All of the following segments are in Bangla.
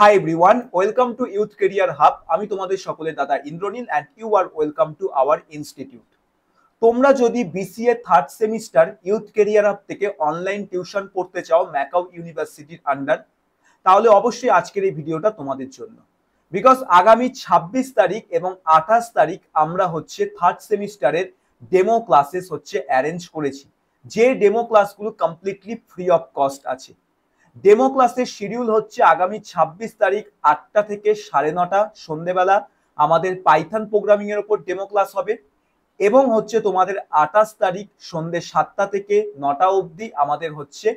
high everyone welcome to youth career hub আমি তোমাদের সকলের দাদা Indranil and you are welcome to our institute তোমরা যদি BCA third semester youth career hub থেকে অনলাইন টিউশন পড়তে চাও ম্যাকাও ইউনিভার্সিটির আন্ডার তাহলে অবশ্যই আজকের এই ভিডিওটা তোমাদের জন্য বিকজ আগামী ২৬ তারিখ এবং আঠাশ তারিখ আমরা হচ্ছে থার্ড সেমিস্টারের ডেমো ক্লাসেস হচ্ছে অ্যারেঞ্জ করেছি যে ডেমো ক্লাসগুলো কমপ্লিটলি ফ্রি অফ কস্ট আছে ডেমো ক্লাসের শিডিউল হচ্ছে আগামী ২৬ তারিখ আটটা থেকে সাড়ে নটা সন্ধেবেলা আমাদের পাইথান প্রোগ্রামিং এর উপর ডেমো ক্লাস হবে এবং হচ্ছে তোমাদের আঠাশ তারিখ সন্ধে সাতটা থেকে নটা অবধি আমাদের হচ্ছে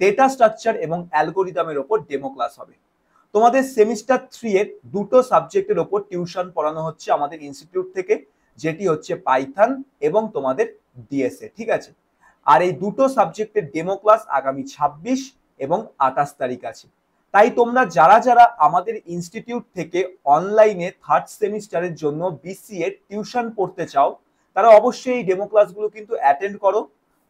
ডেটা স্ট্রাকচার এবং অ্যালগোরিদমের ওপর ডেমো ক্লাস হবে তোমাদের সেমিস্টার থ্রি এর দুটো সাবজেক্টের ওপর টিউশন পড়ানো হচ্ছে আমাদের ইনস্টিটিউট থেকে যেটি হচ্ছে পাইথান এবং তোমাদের ডিএসএ ঠিক আছে আর এই দুটো সাবজেক্টের ডেমো ক্লাস আগামী ছাব্বিশ এবং আঠাশ তারিখ আছে তাই তোমরা যারা যারা আমাদের ইনস্টিটিউট থেকে অনলাইনে থার্ড সেমিস্টারের জন্য বিসিএ টিউশন পড়তে চাও তারা অবশ্যই এই ডেমো ক্লাসগুলো কিন্তু অ্যাটেন্ড করো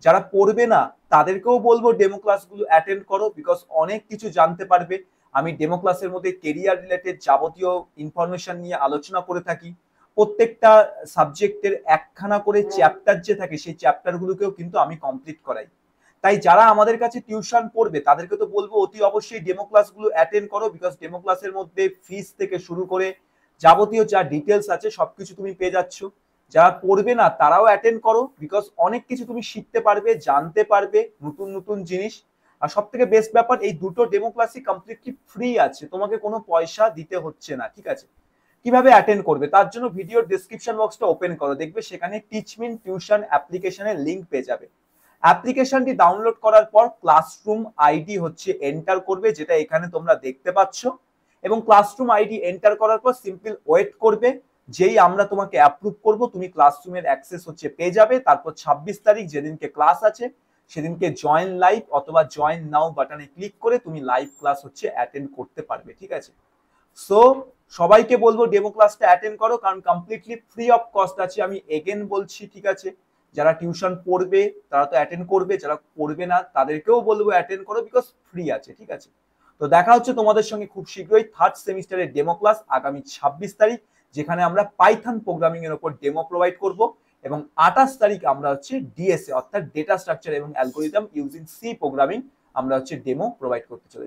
যারা পড়বে না তাদেরকেও বলবো ডেমো ক্লাসগুলো অ্যাটেন্ড করো বিকজ অনেক কিছু জানতে পারবে আমি ডেমো ক্লাসের মধ্যে কেরিয়ার রিলেটেড যাবতীয় ইনফরমেশন নিয়ে আলোচনা করে থাকি প্রত্যেকটা সাবজেক্টের একখানা করে চ্যাপ্টার যে থাকে সেই চ্যাপ্টারগুলোকেও কিন্তু আমি কমপ্লিট করাই তাই যারা আমাদের কাছে টিউশন পড়বে তাদেরকে তো বলবো অতি অবশ্যই ডেমো ক্লাসগুলো অ্যাটেন্ড করো বিকজ ডেমো ক্লাসের মধ্যে ফিস থেকে শুরু করে যাবতীয় যা ডিটেলস আছে সবকিছু তুমি পেয়ে যাচ্ছ যারা পড়বে না তারাও অ্যাটেন্ড করো বিকজ অনেক কিছু তুমি শিখতে পারবে জানতে পারবে নতুন নতুন জিনিস আর সব থেকে বেস্ট ব্যাপার এই দুটো ডেমো ক্লাসই কমপ্লিটলি ফ্রি আছে তোমাকে কোনো পয়সা দিতে হচ্ছে না ঠিক আছে কিভাবে অ্যাটেন্ড করবে তার জন্য ভিডিওর ডিসক্রিপশন বক্সটা ওপেন করো দেখবে সেখানে টিচমিন টিউশন অ্যাপ্লিকেশনের লিঙ্ক পেয়ে যাবে অ্যাপ্লিকেশনটি ডাউনলোড করার পর ক্লাসরুম আইডি হচ্ছে এন্টার করবে যেটা এখানে তোমরা দেখতে পাচ্ছ এবং ক্লাসরুম আইডি এন্টার করার পর সিম্পল ওয়েট করবে যেই আমরা তোমাকে অ্যাপ্রুভ করব তুমি ক্লাসরুমের অ্যাক্সেস হচ্ছে পেয়ে যাবে তারপর ২৬ তারিখ যেদিনকে ক্লাস আছে সেদিনকে জয়েন লাইভ অথবা জয়েন নাও বাটনে ক্লিক করে তুমি লাইভ ক্লাস হচ্ছে অ্যাটেন্ড করতে পারবে ঠিক আছে সো সবাইকে বলবো ডেমো ক্লাসটা অ্যাটেন্ড করো কারণ কমপ্লিটলি ফ্রি অফ কস্ট আছে আমি এগেন বলছি ঠিক আছে যারা টিউশন পড়বে তারা তো অ্যাটেন্ড করবে যারা পড়বে না তাদেরকেও বলবো অ্যাটেন্ড করো বিকজ ফ্রি আছে ঠিক আছে তো দেখা হচ্ছে তোমাদের সঙ্গে খুব শীঘ্রই থার্ড সেমিস্টারের ডেমো ক্লাস আগামী ছাব্বিশ তারিখ যেখানে আমরা পাইথন প্রোগ্রামিং এর উপর ডেমো প্রোভাইড করব এবং আঠাশ তারিখ আমরা হচ্ছে ডিএসএ অর্থাৎ ডেটা স্ট্রাকচার এবং অ্যালগোরিদম ইউজিং সি প্রোগ্রামিং আমরা হচ্ছে ডেমো প্রোভাইড করতে চলেছি